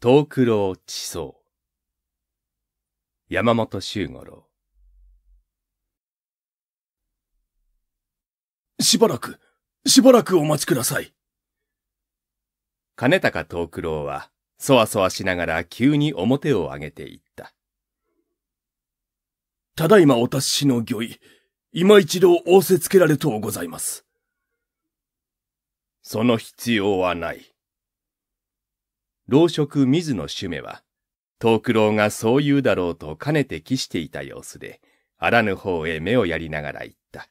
東九郎地層山本周五郎しばらく、しばらくお待ちください。金高東九郎は、そわそわしながら急に表を上げていった。ただいまお達しの御意、今一度仰せつけられとうございます。その必要はない。老職水野主目は、藤九郎がそう言うだろうとかねて期していた様子で、あらぬ方へ目をやりながら言った。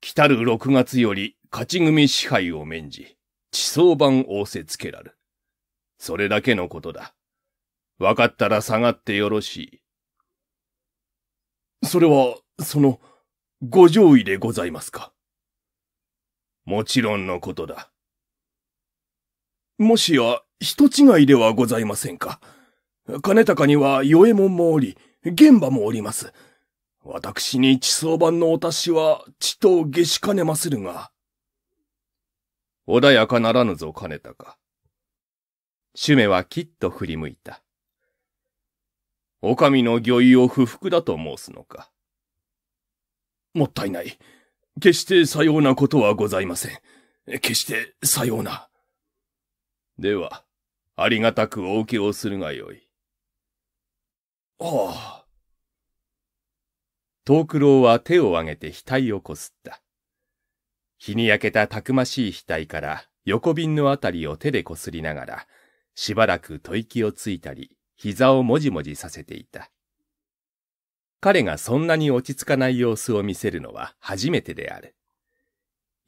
来たる六月より勝ち組支配を免じ、地層版仰せつけらる。それだけのことだ。分かったら下がってよろしい。それは、その、ご上位でございますかもちろんのことだ。もしや、人違いではございませんか。金高には与右衛門もおり、現場もおります。私に地層版のお達しは、地と下しかねまするが。穏やかならぬぞ、金高。主目はきっと振り向いた。お上の御意を不服だと申すのか。もったいない。決してさようなことはございません。決してさような。では、ありがたくお受けをするがよい。ああ。藤九郎は手を挙げて額をこすった。日に焼けたたくましい額から横瓶のあたりを手でこすりながら、しばらく吐息をついたり、膝をもじもじさせていた。彼がそんなに落ち着かない様子を見せるのは初めてである。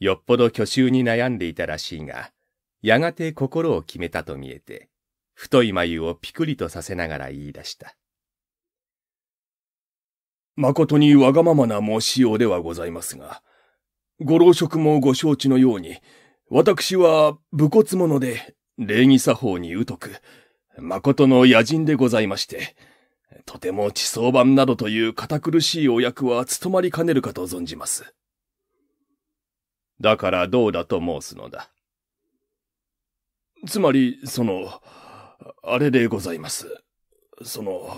よっぽど去就に悩んでいたらしいが、やがて心を決めたと見えて、太い眉をピクリとさせながら言い出した。誠にわがままな申しようではございますが、ご老職もご承知のように、私は武骨者で礼儀作法に疎く、誠の野人でございまして、とても地層版などという堅苦しいお役は務まりかねるかと存じます。だからどうだと申すのだ。つまり、その、あれでございます。その、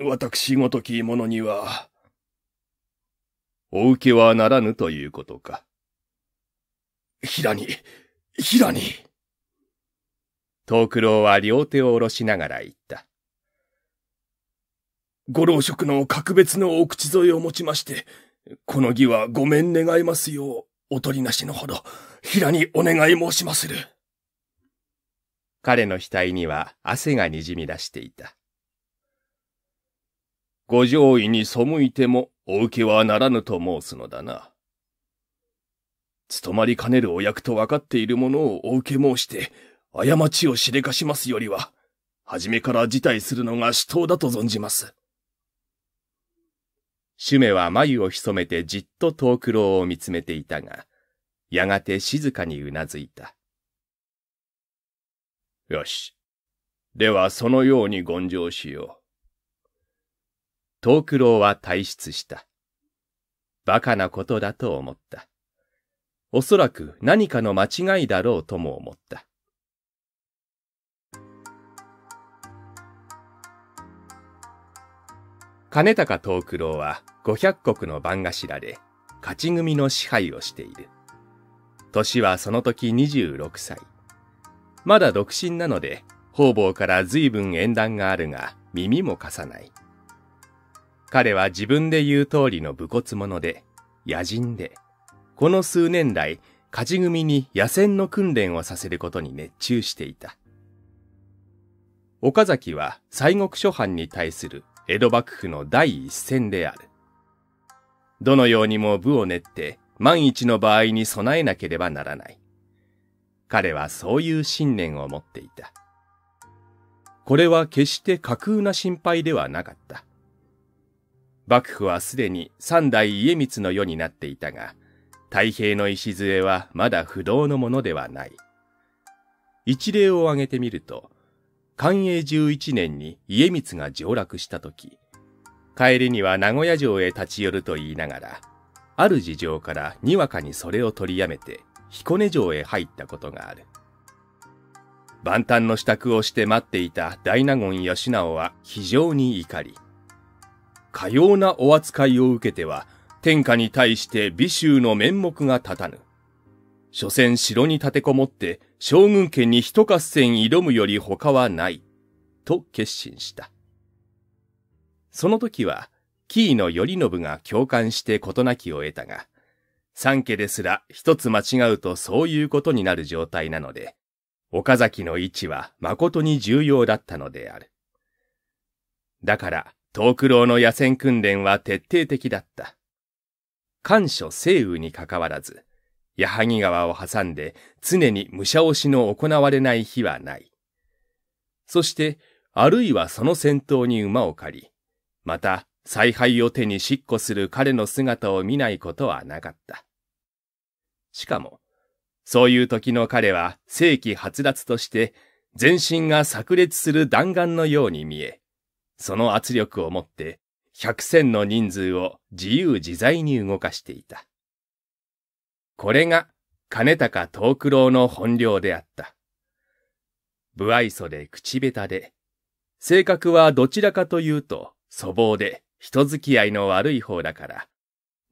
私ごとき者には。お受けはならぬということか。平に、平に。東九郎は両手を下ろしながら言った。ご老職の格別のお口添えを持ちまして、この儀はごめん願いますよう、おとりなしのほど、平にお願い申しまする。彼の額には汗がにじみ出していた。ご上位に背いてもお受けはならぬと申すのだな。務まりかねるお役と分かっているものをお受け申して、過ちをしでかしますよりは、初めから辞退するのが死闘だと存じます。シュメは眉を潜めてじっと遠く郎を見つめていたが、やがて静かにうなずいた。よし。ではそのように言上しよう。東九郎は退出した。馬鹿なことだと思った。おそらく何かの間違いだろうとも思った。金高東九郎は五百国の番頭で、勝ち組の支配をしている。年はその時二十六歳。まだ独身なので、方々から随分縁談があるが、耳も貸さない。彼は自分で言う通りの武骨者で、野人で、この数年来、勝ち組に野戦の訓練をさせることに熱中していた。岡崎は西国諸藩に対する江戸幕府の第一線である。どのようにも部を練って万一の場合に備えなければならない。彼はそういう信念を持っていた。これは決して架空な心配ではなかった。幕府はすでに三代家光の世になっていたが、太平の礎はまだ不動のものではない。一例を挙げてみると、寛永11年に家光が上洛した時、帰りには名古屋城へ立ち寄ると言いながら、ある事情からにわかにそれを取りやめて彦根城へ入ったことがある。万端の支度をして待っていた大納言義直は非常に怒り、かようなお扱いを受けては天下に対して美衆の面目が立たぬ。所詮城に立てこもって将軍家に一合戦挑むより他はない、と決心した。その時は、キーの頼信が共感して事なきを得たが、三家ですら一つ間違うとそういうことになる状態なので、岡崎の位置は誠に重要だったのである。だから、東九郎の野戦訓練は徹底的だった。干渉西雨にかかわらず、矢作川を挟んで常に武者押しの行われない日はない。そして、あるいはその先頭に馬を借り、また采配を手に執行する彼の姿を見ないことはなかった。しかも、そういう時の彼は正規発達として全身が炸裂する弾丸のように見え、その圧力をもって百戦の人数を自由自在に動かしていた。これが金高東九郎の本領であった。不愛想で口下手で、性格はどちらかというと粗暴で、人付き合いの悪い方だから、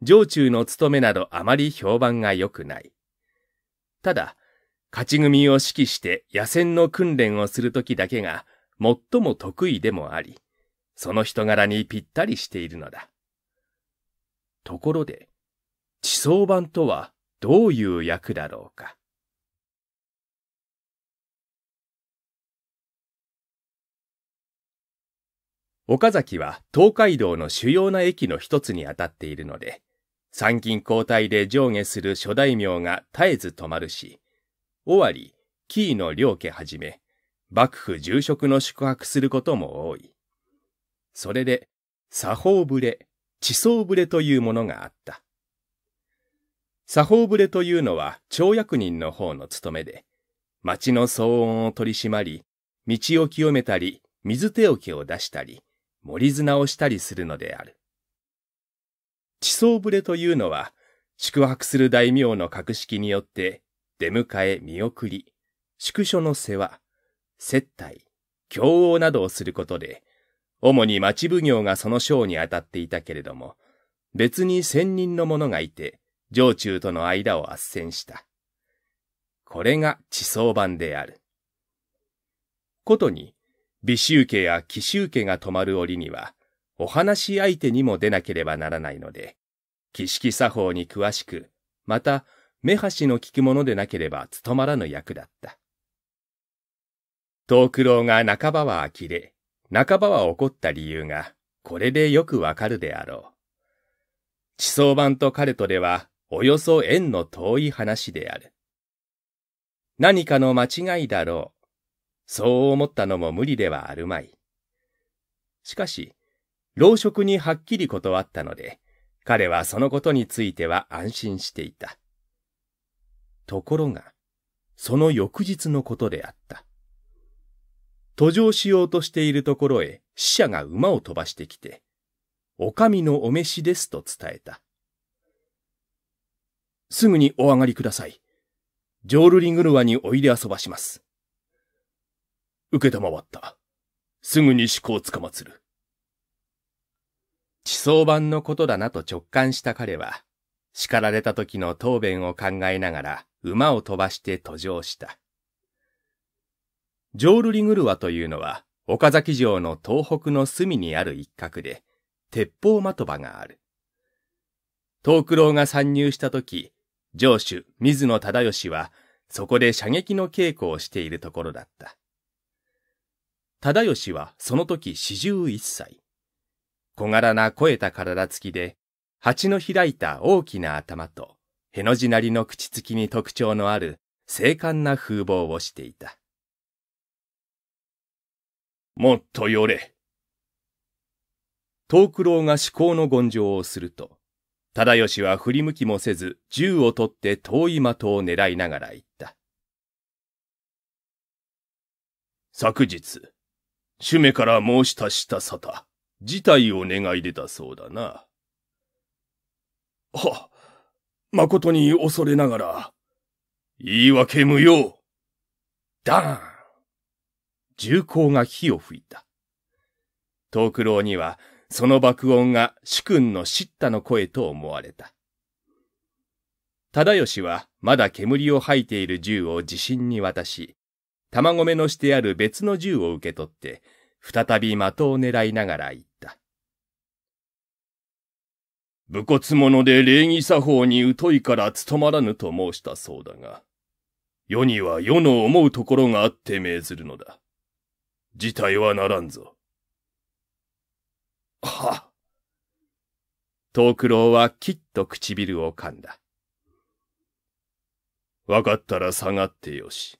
上中の務めなどあまり評判が良くない。ただ、勝ち組を指揮して野戦の訓練をするときだけが最も得意でもあり、その人柄にぴったりしているのだ。ところで、地層版とはどういう役だろうか。岡崎は東海道の主要な駅の一つにあたっているので、参勤交代で上下する諸大名が絶えず泊まるし、尾張、紀伊の両家はじめ、幕府重職の宿泊することも多い。それで、作法ぶれ、地層ぶれというものがあった。作法ぶれというのは町役人の方の務めで、町の騒音を取り締まり、道を清めたり、水手桶を出したり、森綱をしたりするのである。地層ぶれというのは、宿泊する大名の格式によって、出迎え見送り、宿所の世話、接待、供応などをすることで、主に町奉行がその章に当たっていたけれども、別に仙人の者がいて、城中との間を圧旋した。これが地層版である。ことに、美集家や奇集家が泊まる折には、お話し相手にも出なければならないので、儀式作法に詳しく、また、目端の聞くものでなければ務まらぬ役だった。東九郎が半ばは呆れ、半ばは怒った理由が、これでよくわかるであろう。地層版と彼とでは、およそ縁の遠い話である。何かの間違いだろう。そう思ったのも無理ではあるまい。しかし、老職にはっきり断ったので、彼はそのことについては安心していた。ところが、その翌日のことであった。途上しようとしているところへ死者が馬を飛ばしてきて、お上のお召しですと伝えた。すぐにお上がりください。ジョールリングルワにおいで遊ばします。受けたまわった。すぐに思考をつかまつる。地層版のことだなと直感した彼は、叱られた時の答弁を考えながら馬を飛ばして途上した。ジョールリグルワというのは、岡崎城の東北の隅にある一角で、鉄砲的場がある。東九郎が参入した時、城主水野忠義は、そこで射撃の稽古をしているところだった。忠義はその時四十一歳。小柄な肥えた体つきで、蜂の開いた大きな頭と、への字なりの口つきに特徴のある、精悍な風貌をしていた。もっと寄れ。藤九郎が思考の言上をすると、忠義は振り向きもせず、銃を取って遠い的を狙いながら言った。昨日、主目から申したした沙汰、事態を願い出たそうだな。は、誠に恐れながら。言い訳無用。ダーン銃口が火を吹いた。東九郎には、その爆音が主君の叱咤の声と思われた。忠義はまだ煙を吐いている銃を自信に渡し、玉込めのしてある別の銃を受け取って、再び的を狙いながら言った。武骨者で礼儀作法に疎いから務まらぬと申したそうだが、世には世の思うところがあって命ずるのだ。事態はならんぞ。は東九郎はきっと唇を噛んだ。わかったら下がってよし。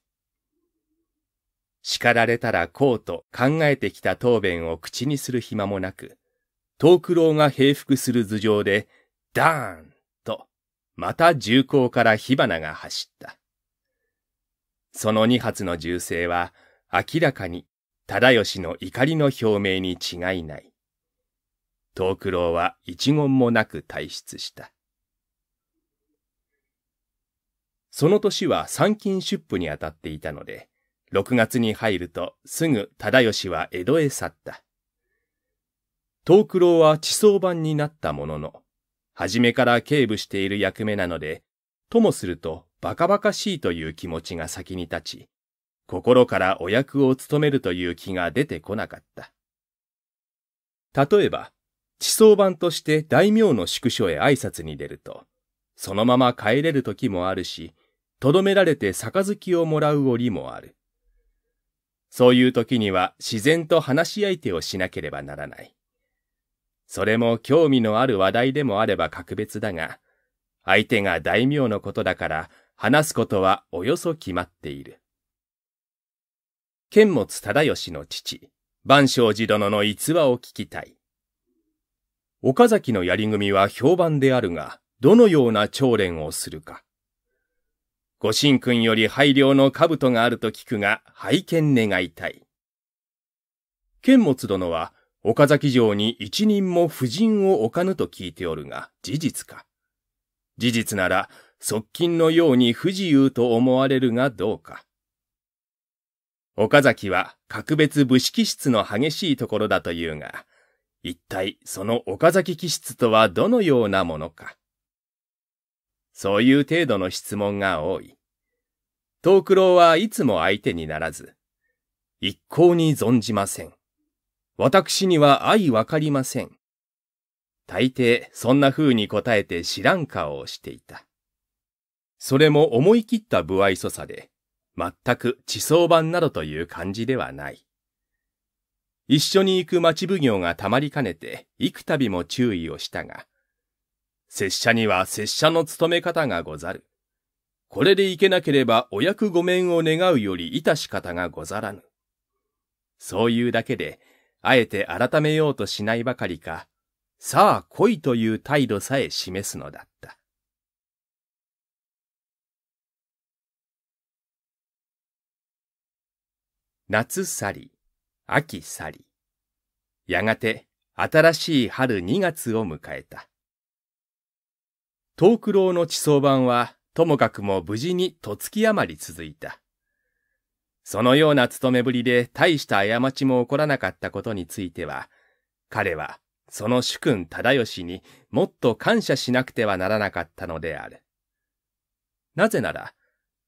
叱られたらこうと考えてきた答弁を口にする暇もなく、東九郎が平服する頭上で、ダーンと、また銃口から火花が走った。その二発の銃声は、明らかに、忠義の怒りの表明に違いない。東九郎は一言もなく退出した。その年は参勤出府にあたっていたので、6月に入るとすぐ忠義は江戸へ去った。東九郎は地層版になったものの、初めから警部している役目なので、ともするとバカバカしいという気持ちが先に立ち、心からお役を務めるという気が出てこなかった。例えば、地層版として大名の宿所へ挨拶に出ると、そのまま帰れる時もあるし、とどめられて杯をもらう折もある。そういう時には自然と話し相手をしなければならない。それも興味のある話題でもあれば格別だが、相手が大名のことだから話すことはおよそ決まっている。剣持忠義の父、万象寺殿の逸話を聞きたい。岡崎の槍組は評判であるが、どのような長練をするか。ご神君より配慮の兜があると聞くが、拝見願いたい。剣持殿は、岡崎城に一人も夫人を置かぬと聞いておるが、事実か。事実なら、側近のように不自由と思われるがどうか。岡崎は格別武士気質の激しいところだというが、一体その岡崎気質とはどのようなものか。そういう程度の質問が多い。東九郎はいつも相手にならず、一向に存じません。私には相わかりません。大抵そんな風に答えて知らん顔をしていた。それも思い切った不愛想さで、全く地層版などという感じではない。一緒に行く町奉行がたまりかねて、幾度も注意をしたが、拙者には拙者の務め方がござる。これでいけなければお役御免を願うより致し方がござらぬ。そういうだけで、あえて改めようとしないばかりか、さあ来いという態度さえ示すのだった。夏去り、秋去り。やがて新しい春2月を迎えた。東九郎の地層版は、ともかくも無事にと月余り続いた。そのような勤めぶりで大した過ちも起こらなかったことについては、彼はその主君忠義にもっと感謝しなくてはならなかったのである。なぜなら、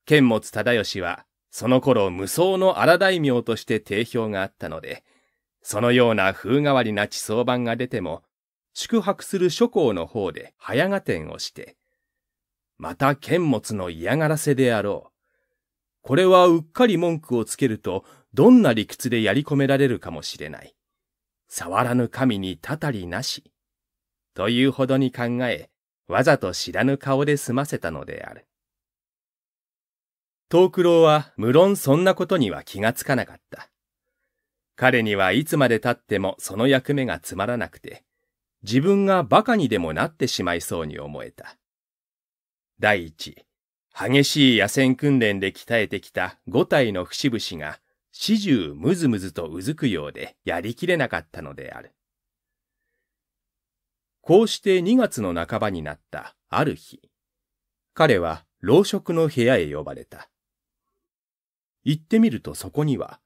剣持忠義はその頃無双の荒大名として定評があったので、そのような風変わりな地層版が出ても宿泊する諸侯の方で早てんをして、また剣物の嫌がらせであろう。これはうっかり文句をつけると、どんな理屈でやり込められるかもしれない。触らぬ神にたたりなし。というほどに考え、わざと知らぬ顔で済ませたのである。東九郎は無論そんなことには気がつかなかった。彼にはいつまで経ってもその役目がつまらなくて、自分が馬鹿にでもなってしまいそうに思えた。第一、激しい野戦訓練で鍛えてきた5体の節々が、始終むずむずとうずくようでやりきれなかったのである。こうして2月の半ばになったある日、彼は老職の部屋へ呼ばれた。行ってみるとそこには、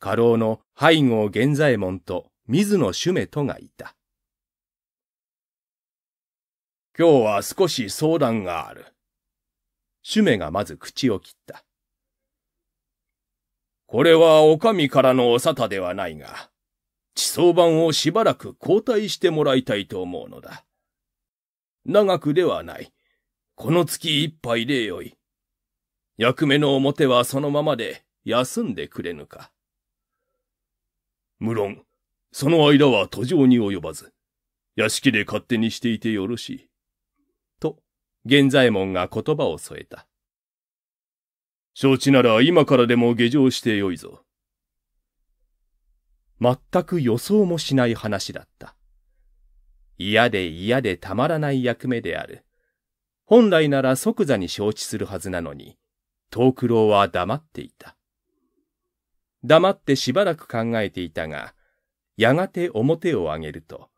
家老の背後源左衛門と水野主馬とがいた。今日は少し相談がある。シュメがまず口を切った。これはお上からのお沙汰ではないが、地層版をしばらく交代してもらいたいと思うのだ。長くではない。この月いっぱいでよい。役目の表はそのままで休んでくれぬか。無論、その間は途上に及ばず、屋敷で勝手にしていてよろしい。源左衛門が言葉を添えた。承知なら今からでも下城してよいぞ。全く予想もしない話だった。嫌で嫌でたまらない役目である。本来なら即座に承知するはずなのに、藤九郎は黙っていた。黙ってしばらく考えていたが、やがて表を上げると、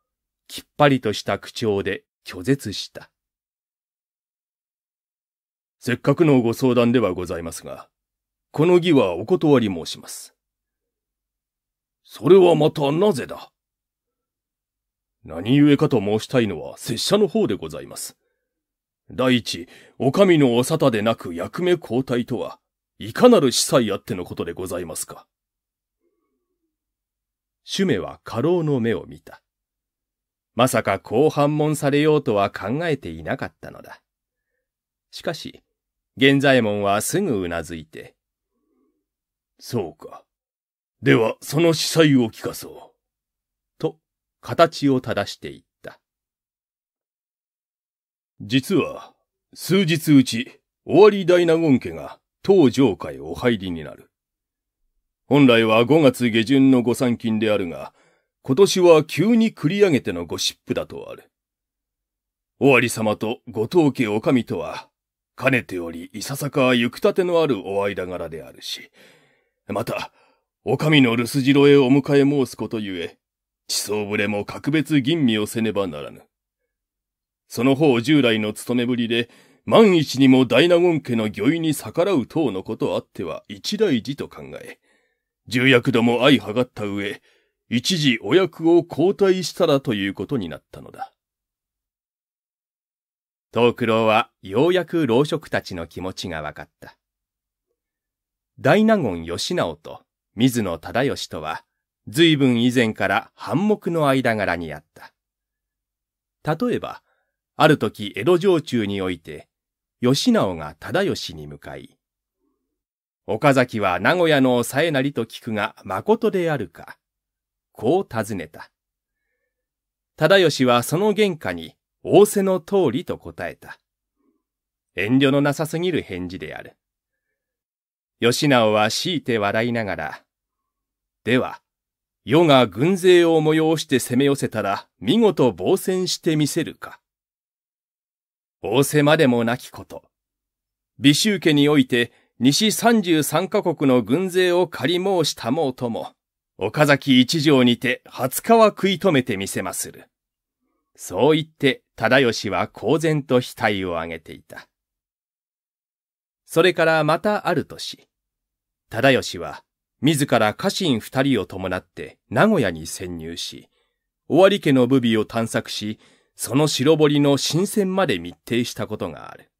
きっぱりとした口調で拒絶した。せっかくのご相談ではございますが、この儀はお断り申します。それはまたなぜだ何故かと申したいのは拙者の方でございます。第一、お上のお沙汰でなく役目交代とは、いかなる司祭あってのことでございますか。主名は家老の目を見た。まさかこう反問されようとは考えていなかったのだ。しかし、源左衛門はすぐうなずいて。そうか。では、その司祭を聞かそう。と、形を正していった。実は、数日うち、尾張大納言家が、当上へお入りになる。本来は5月下旬の御参勤であるが、今年は急に繰り上げてのご疾布だとある。尾張様とご当家お上とはかねてよりいささか行くたてのあるお間柄であるし、また、お上の留守城へお迎え申すことゆえ、地層ぶれも格別吟味をせねばならぬ。その方従来の務めぶりで、万一にも大納言家の御意に逆らう等のことあっては一大事と考え、重役ども相はがった上、一時お役を交代したらということになったのだ。藤九郎はようやく老職たちの気持ちが分かった。大納言義直と水野忠義とは、随分以前から反目の間柄にあった。例えば、ある時江戸城中において、義直が忠義に向かい、岡崎は名古屋の抑えなりと聞くが誠であるか、こう尋ねた。忠義はその原価に仰せの通りと答えた。遠慮のなさすぎる返事である。吉直は強いて笑いながら、では、世が軍勢を催して攻め寄せたら、見事防戦してみせるか。仰せまでもなきこと。美州家において、西33カ国の軍勢を借り申したもうとも、岡崎一条にて20日は食い止めてみせまする。そう言って、忠義は公然と額を上げていた。それからまたある年、忠義は、自ら家臣二人を伴って名古屋に潜入し、尾張家の武備を探索し、その白堀の新鮮まで密偵したことがある。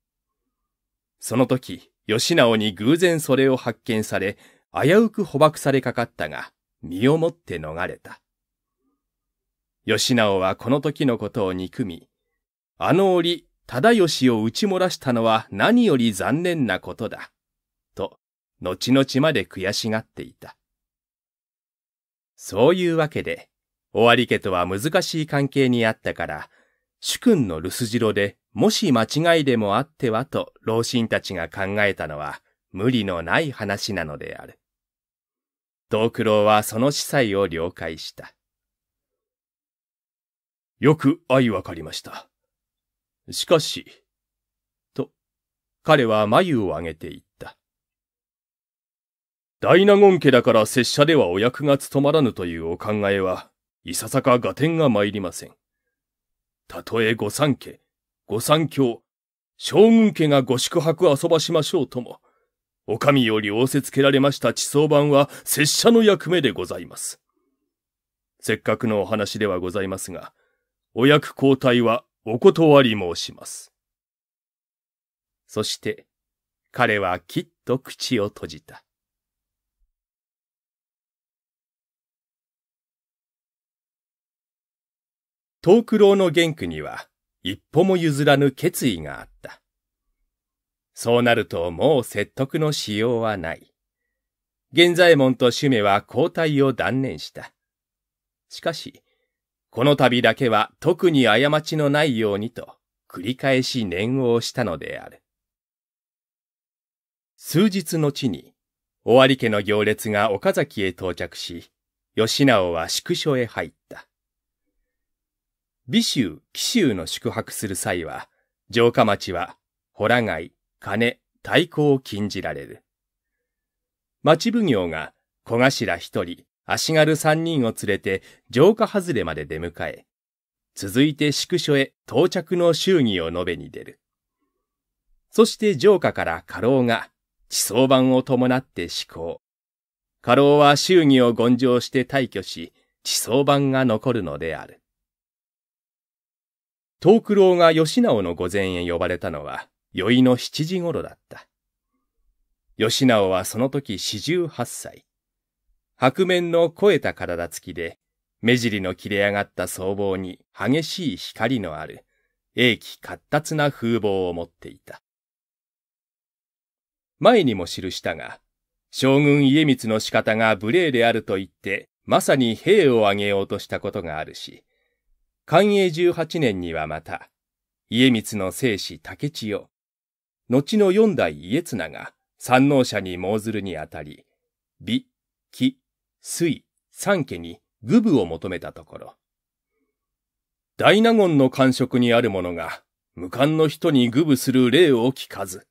その時、吉直に偶然それを発見され、危うく捕獲されかかったが、身をもって逃れた。義直はこの時のことを憎み、あの折、忠義を打ち漏らしたのは何より残念なことだ、と、後々まで悔しがっていた。そういうわけで、尾張家とは難しい関係にあったから、主君の留守城でもし間違いでもあってはと老臣たちが考えたのは無理のない話なのである。道九郎はその司祭を了解した。よく相わかりました。しかし、と、彼は眉を上げていった。大納言家だから拙者ではお役が務まらぬというお考えは、いささか合点が参りません。たとえ御三家、御三教、将軍家がご宿泊遊ばしましょうとも、お上より仰せつけられました地層版は拙者の役目でございます。せっかくのお話ではございますが、お役交代はお断り申します。そして、彼はきっと口を閉じた。東九郎の元句には、一歩も譲らぬ決意があった。そうなるともう説得のしようはない。現左衛門と主名は交代を断念した。しかし、この度だけは特に過ちのないようにと繰り返し念を押したのである。数日のちに、尾張家の行列が岡崎へ到着し、吉直は宿所へ入った。美州、紀州の宿泊する際は、城下町は、ホラ貝、金、太鼓を禁じられる。町奉行が小頭一人、足軽三人を連れて城下外れまで出迎え、続いて宿所へ到着の祝儀を述べに出る。そして城下から家老が地層版を伴って施行。家老は祝儀を根上して退去し、地層版が残るのである。東九郎が吉直の御前へ呼ばれたのは、宵の七時頃だった。吉直はその時四十八歳。白面の肥えた体つきで、目尻の切れ上がった僧帽に激しい光のある、英気活達な風貌を持っていた。前にも記したが、将軍家光の仕方が無礼であると言って、まさに兵を挙げようとしたことがあるし、寛永18年にはまた、家光の生死竹千代、後の四代家綱が、三能者に猛ずるにあたり、美、木、水、三家に愚部を求めたところ、大納言の官職にある者が、無冠の人に愚部する例を聞かず、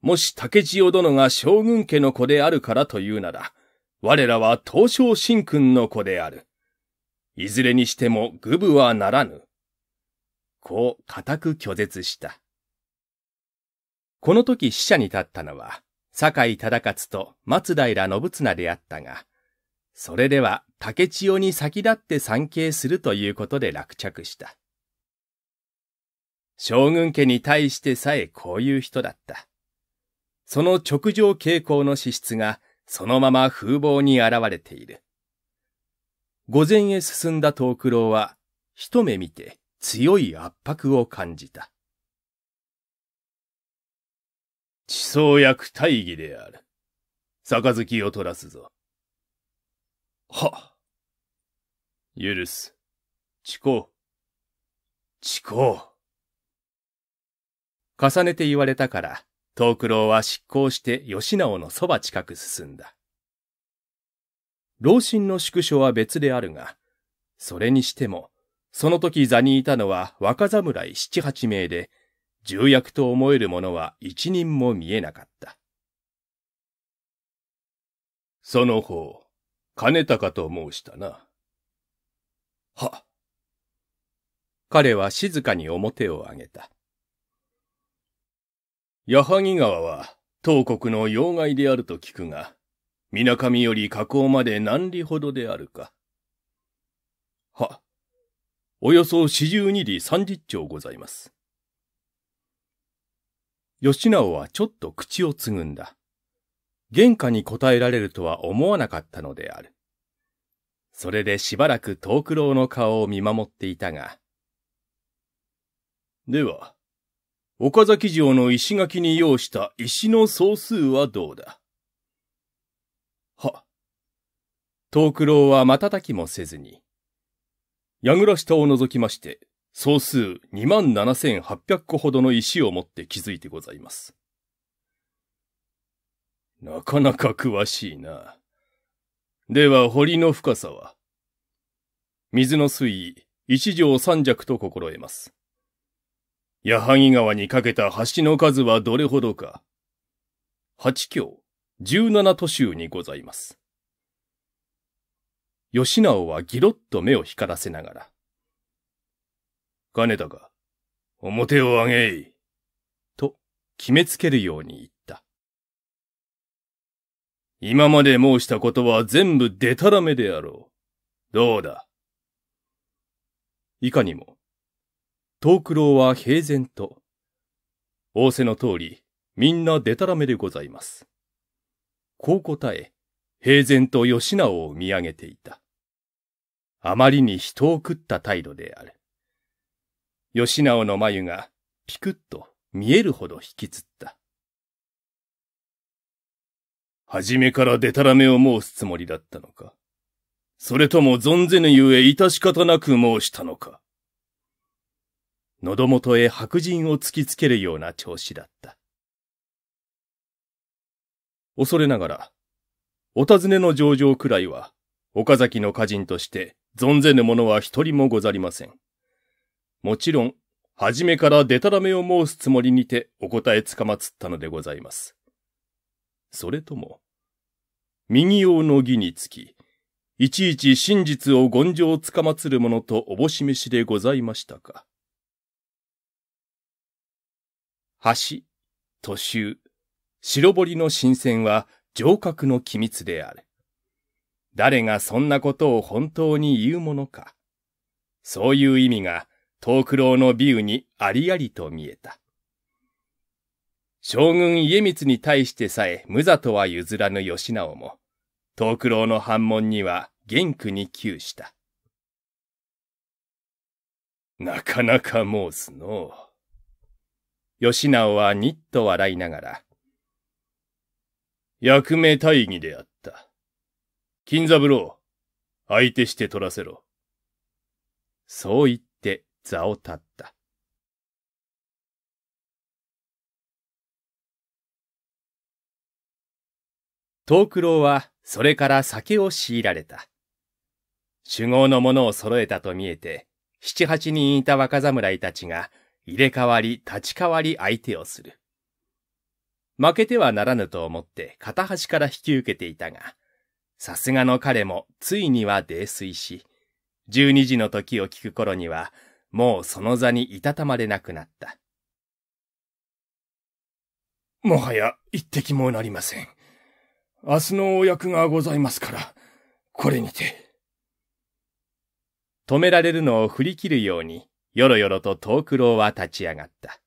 もし竹千代殿が将軍家の子であるからというなら、我らは東昇神君の子である。いずれにしても愚部はならぬ。こう固く拒絶した。この時死者に立ったのは、酒井忠勝と松平信綱であったが、それでは竹千代に先立って参詣するということで落着した。将軍家に対してさえこういう人だった。その直情傾向の資質がそのまま風貌に現れている。午前へ進んだ藤九郎は、一目見て強い圧迫を感じた。地層薬大義である。杯を取らすぞ。は。許す。地行。地行。重ねて言われたから、東九郎は執行して吉直のそば近く進んだ。老身の宿所は別であるが、それにしても、その時座にいたのは若侍七八名で、重役と思える者は一人も見えなかった。その方、兼高と申したな。は。彼は静かに表を上げた。矢作川は、東国の要害であると聞くが、水上より河口まで何里ほどであるか。は。およそ四十二里三十丁ございます。吉直はちょっと口をつぐんだ。原価に答えられるとは思わなかったのである。それでしばらく藤九郎の顔を見守っていたが。では、岡崎城の石垣に要した石の総数はどうだは。藤九郎は瞬きもせずに、矢倉下を覗きまして、総数27,800個ほどの石を持って築いてございます。なかなか詳しいな。では、堀の深さは水の水位、一条三尺と心得ます。矢作川にかけた橋の数はどれほどか。八橋、十七都州にございます。吉直はギロッと目を光らせながら、金田が、表を上げい。と、決めつけるように言った。今まで申したことは全部デタラメであろう。どうだいかにも、東九郎は平然と、仰せの通り、みんなデタラメでございます。こう答え、平然と吉直を見上げていた。あまりに人を食った態度である。吉直の眉がピクッと見えるほど引きつった。はじめからデタラメを申すつもりだったのかそれとも存ぜぬゆえ致し方なく申したのか喉元へ白人を突きつけるような調子だった。恐れながら、お尋ねの上場くらいは、岡崎の家人として存ぜぬ者は一人もござりません。もちろん、初めからデタラメを申すつもりにてお答えつかまつったのでございます。それとも、右用の儀につき、いちいち真実を権上つかまつるものとおぼしめしでございましたか。橋、途州、白堀の新鮮は城郭の機密である。誰がそんなことを本当に言うものか。そういう意味が東九郎の美雨にありありと見えた。将軍家光に対してさえ無ざとは譲らぬ吉直も、東九郎の反問には元句に窮した。なかなか申すのう。吉直はにっと笑いながら、役目大義であった。金三郎、相手して取らせろ。そう言っ座を立った。東九郎はそれから酒を強いられた。酒豪のものを揃えたと見えて、七八人いた若侍たちが入れ替わり立ち替わり相手をする。負けてはならぬと思って片端から引き受けていたが、さすがの彼もついには泥酔し、十二時の時を聞く頃にはもうその座にいたたまれなくなった。もはや一滴もなりません。明日のお役がございますから、これにて。止められるのを振り切るように、よろよろと藤九郎は立ち上がった。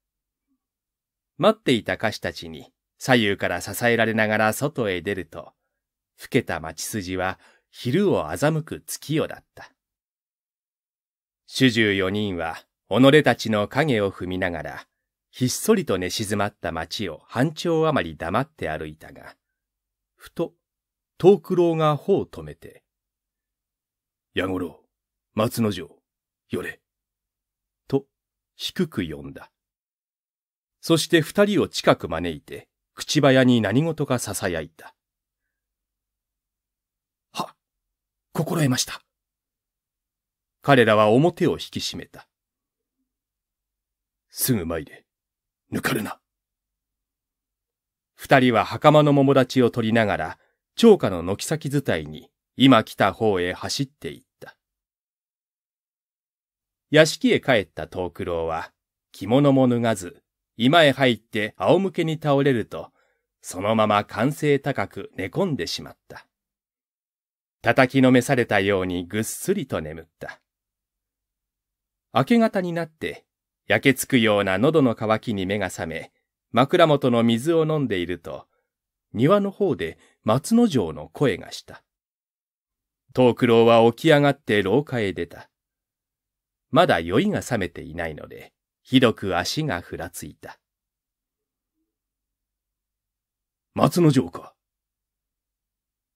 待っていた歌手たちに左右から支えられながら外へ出ると、老けた町筋は昼を欺く月夜だった。主従四人は、己たちの影を踏みながら、ひっそりと寝静まった町を半丁余り黙って歩いたが、ふと、東九郎が頬を止めて、矢五郎、松之丞、よれ。と、低く呼んだ。そして二人を近く招いて、口早に何事か囁いた。は、心得ました。彼らは表を引き締めた。すぐ参れ。抜かるな。二人は袴の桃立ちを取りながら、長家の軒先伝いに今来た方へ走っていった。屋敷へ帰った藤九郎は、着物も脱がず、今へ入って仰向けに倒れると、そのまま歓声高く寝込んでしまった。叩きのめされたようにぐっすりと眠った。明け方になって、焼けつくような喉の渇きに目が覚め、枕元の水を飲んでいると、庭の方で松之丞の声がした。藤九郎は起き上がって廊下へ出た。まだ酔いが覚めていないので、ひどく足がふらついた。松之丞か。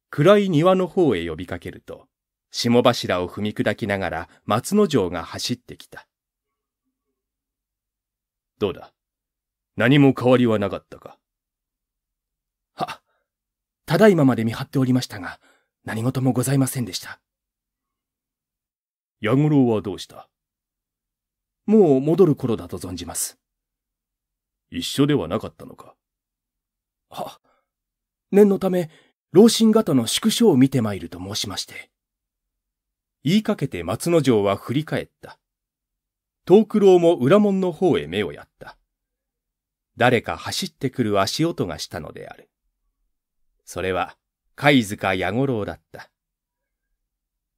暗い庭の方へ呼びかけると、下柱を踏み砕きながら松之丞が走ってきた。どうだ何も変わりはなかったかは、ただいままで見張っておりましたが、何事もございませんでした。矢五郎はどうしたもう戻る頃だと存じます。一緒ではなかったのかは、念のため、老神方の宿所を見てまいると申しまして。言いかけて松之丞は振り返った。東九郎も裏門の方へ目をやった。誰か走ってくる足音がしたのである。それは、貝塚矢五郎だった。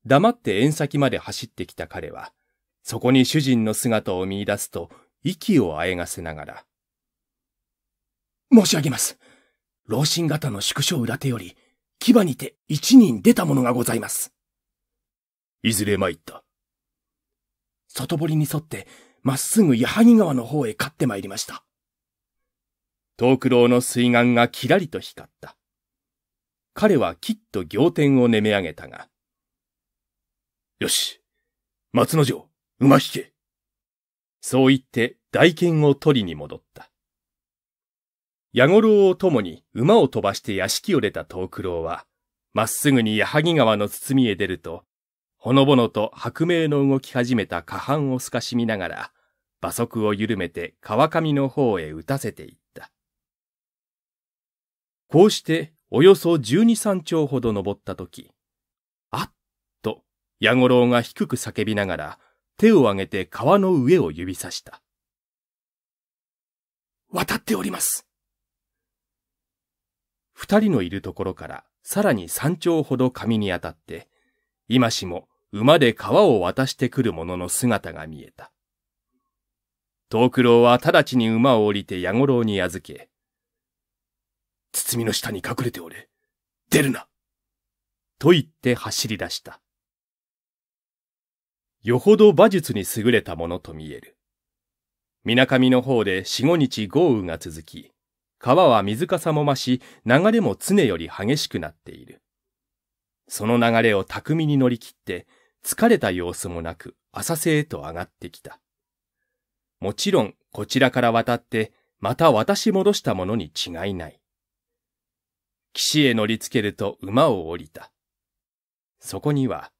黙って縁先まで走ってきた彼は、そこに主人の姿を見出すと、息をあえがせながら。申し上げます。老身方の縮小裏手より、牙にて一人出たものがございます。いずれ参った。外堀に沿って、まっすぐ矢作川の方へ勝って参りました。東九郎の水眼がキラリと光った。彼はきっと仰天をねめ上げたが。よし、松之丞、馬引け。そう言って大剣を取りに戻った。矢五郎を共に馬を飛ばして屋敷を出た東九郎は、まっすぐに矢作川の包みへ出ると、ほのぼのと白明の動き始めた下半を透かしみながら、馬足を緩めて川上の方へ打たせていった。こうしておよそ12、三丁ほど登ったとき、あっと、矢五郎が低く叫びながら、手を上げて川の上を指さした。渡っております。二人のいるところからさらに三丁ほど紙に当たって、今しも馬で川を渡してくる者の姿が見えた。藤九郎は直ちに馬を降りて矢五郎に預け、包みの下に隠れておれ。出るなと言って走り出した。よほど馬術に優れたものと見える。水上の方で四五日豪雨が続き、川は水かさも増し、流れも常より激しくなっている。その流れを巧みに乗り切って、疲れた様子もなく浅瀬へと上がってきた。もちろんこちらから渡ってまた渡し戻したものに違いない。岸へ乗りつけると馬を降りた。そこには、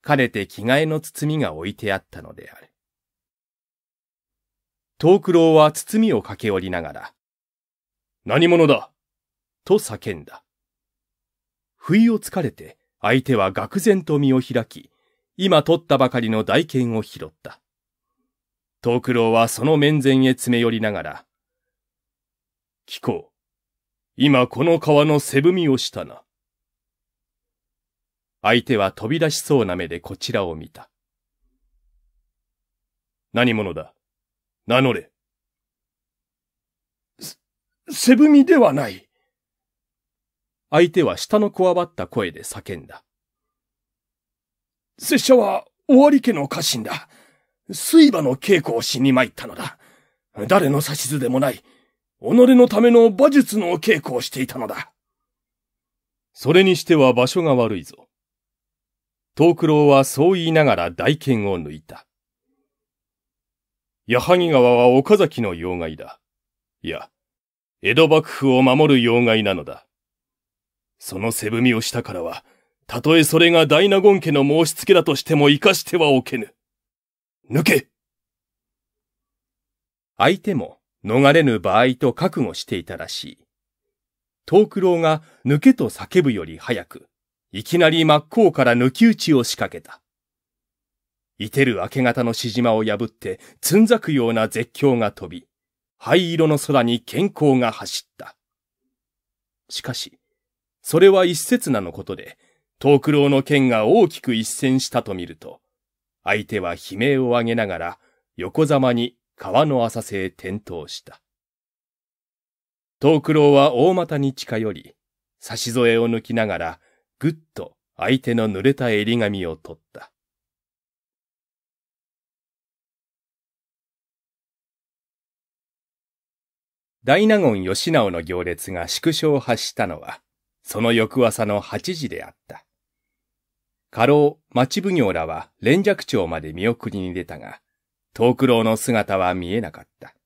かねて着替えの包みが置いてあったのである。藤九郎は包みを駆け下りながら、何者だと叫んだ。不意をつかれて、相手は愕然と身を開き、今取ったばかりの大剣を拾った。東九郎はその面前へ詰め寄りながら、聞こう。今この川の背踏みをしたな。相手は飛び出しそうな目でこちらを見た。何者だ名乗れ。背踏みではない。相手は下のこわばった声で叫んだ。拙者は、尾張家の家臣だ。水馬の稽古をしに参ったのだ。誰の指図でもない、己のための馬術の稽古をしていたのだ。それにしては場所が悪いぞ。東九郎はそう言いながら大剣を抜いた。矢作川は岡崎の要害だ。いや、江戸幕府を守る要害なのだ。その背踏みをしたからは、たとえそれがダイナゴン家の申し付けだとしても生かしてはおけぬ。抜け相手も逃れぬ場合と覚悟していたらしい。東九郎が抜けと叫ぶより早く、いきなり真っ向から抜き打ちを仕掛けた。いてる明け方のしじまを破って、つんざくような絶叫が飛び、灰色の空に健康が走った。しかし、それは一刹那のことで、東九郎の剣が大きく一戦したと見ると、相手は悲鳴を上げながら横ざまに川の浅瀬へ転倒した。東九郎は大股に近寄り、差し添えを抜きながら、ぐっと相手の濡れた襟髪を取った。大納言吉直の行列が縮小発したのは、その翌朝の8時であった。家老、町奉行らは連尺町まで見送りに出たが、東九郎の姿は見えなかった。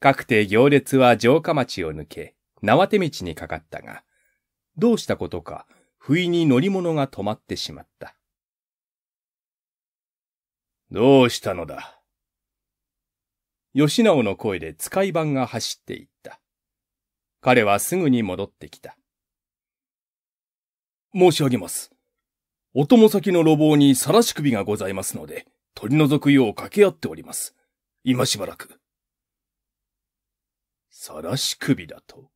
かくて行列は城下町を抜け、縄手道にかかったが、どうしたことか、不意に乗り物が止まってしまった。どうしたのだ吉直の声で使い番が走っていった。彼はすぐに戻ってきた。申し上げます。お供先の路傍にさらし首がございますので、取り除くよう掛け合っております。今しばらく。さらし首だと。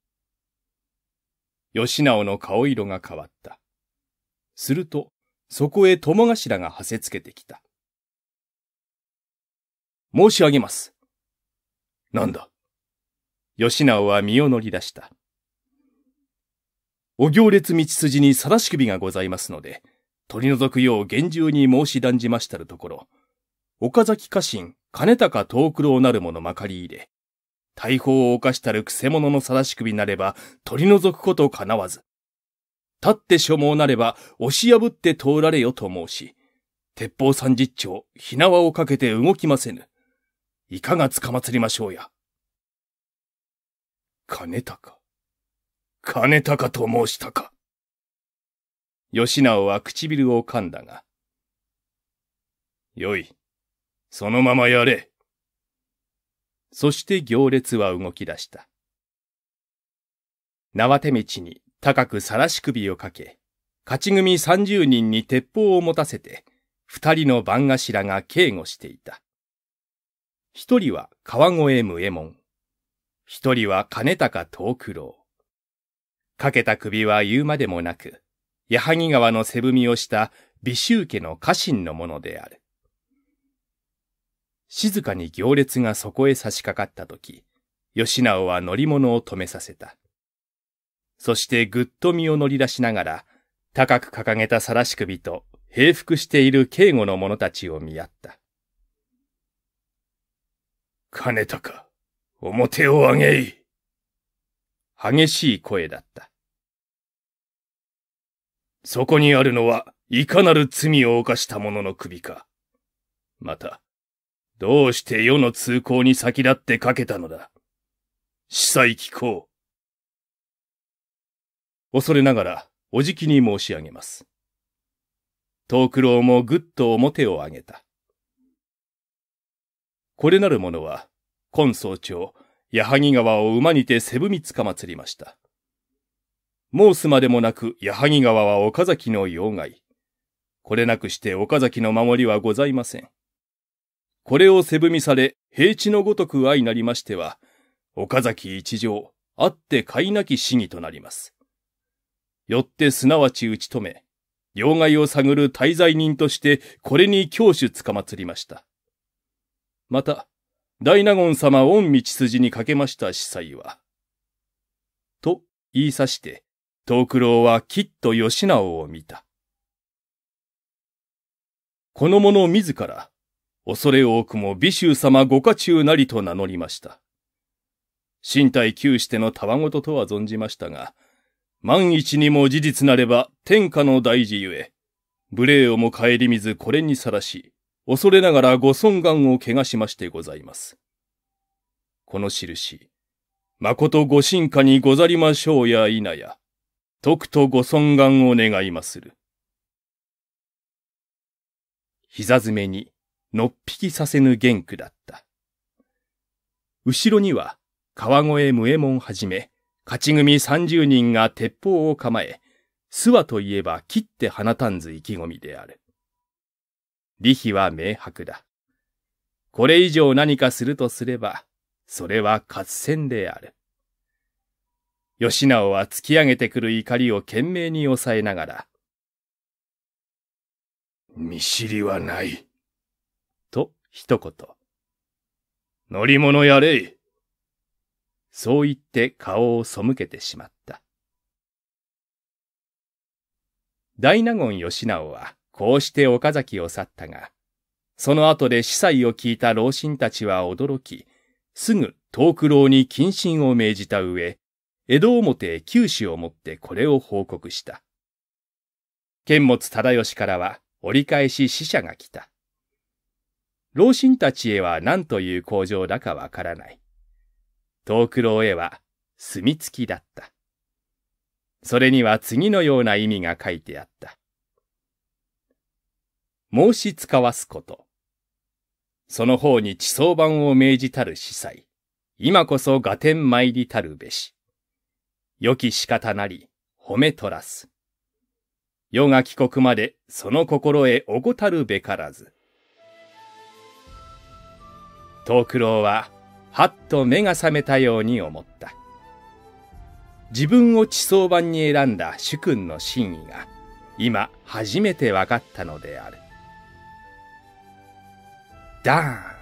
吉直の顔色が変わった。すると、そこへ友頭がはせつけてきた。申し上げます。なんだ吉直は身を乗り出した。お行列道筋にさらし首がございますので、取り除くよう厳重に申し断じましたるところ、岡崎家臣、金高東九郎なる者まかり入れ、大砲を犯したる癖者の正し首なれば取り除くことかなわず、立って所望なれば押し破って通られよと申し、鉄砲三十丁、火縄をかけて動きませぬ。いかがつかまつりましょうや。金高。金高と申したか。吉直は唇を噛んだが。よい。そのままやれ。そして行列は動き出した。縄手道に高くさらし首をかけ、勝ち組三十人に鉄砲を持たせて、二人の番頭が警護していた。一人は川越無右衛門。一人は金高藤九郎。かけた首は言うまでもなく、矢作川の背踏みをした美州家の家臣のものである。静かに行列がそこへ差し掛かったとき、吉直は乗り物を止めさせた。そしてぐっと身を乗り出しながら、高く掲げた晒し首と平服している警護の者たちを見合った。金高、表を上げい。激しい声だった。そこにあるのは、いかなる罪を犯した者の首か。また、どうして世の通行に先立ってかけたのだ。司祭聞こう。恐れながら、おじきに申し上げます。藤九郎もぐっと表を上げた。これなる者は、今早朝、矢作川を馬にてセブミつかまつりました。申すまでもなく矢作川は岡崎の要害。これなくして岡崎の守りはございません。これを背踏みされ、平地のごとく愛なりましては、岡崎一条、あって飼いなき死議となります。よってすなわち打ち止め、要害を探る滞在人としてこれに教主つかまつりました。また、大納言様御道筋にかけました司祭は、と言いさして、藤九郎はきっと吉直を見た。この者自ら、恐れ多くも美衆様ご家中なりと名乗りました。身体窮してのたわごととは存じましたが、万一にも事実なれば天下の大事ゆえ、無礼をも顧みずこれにさらし、恐れながらご尊願を怪我しましてございます。この印、誠ご進化にござりましょうや否や、とくとご尊願を願いまする。膝詰めに、のっぴきさせぬ玄句だった。後ろには、川越無右衛門はじめ、勝ち組三十人が鉄砲を構え、諏訪といえば切って放たんず意気込みである。利比は明白だ。これ以上何かするとすれば、それは合戦である。吉直は突き上げてくる怒りを懸命に抑えながら、見知りはない。と、一言。乗り物やれい。そう言って顔を背けてしまった。大納言吉直は、こうして岡崎を去ったが、その後で司祭を聞いた老臣たちは驚き、すぐ東九郎に謹慎を命じた上、江戸表九州をもってこれを報告した。剣持忠義からは折り返し死者が来た。老臣たちへは何という工場だかわからない。東九郎へは墨付きだった。それには次のような意味が書いてあった。申し使わすこと。その方に地層版を命じたる司祭。今こそ合点参りたるべし。良き仕方なり、褒めとらす。世が帰国までその心へ怠るべからず。藤九郎は、はっと目が覚めたように思った。自分を地層版に選んだ主君の真意が、今初めて分かったのである。ダーン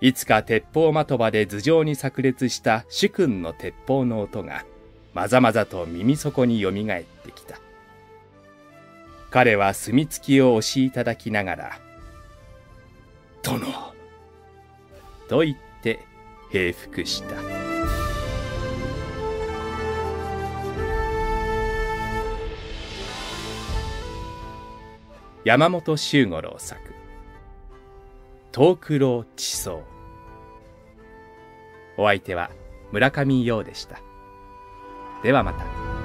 いつか鉄砲的場で頭上に炸裂した主君の鉄砲の音が、まざまざと耳底によみがえってきた。彼は墨付きを押しいただきながら、殿と言って平服した。山本周五郎作東九郎地層お相手は村上陽でしたではまた。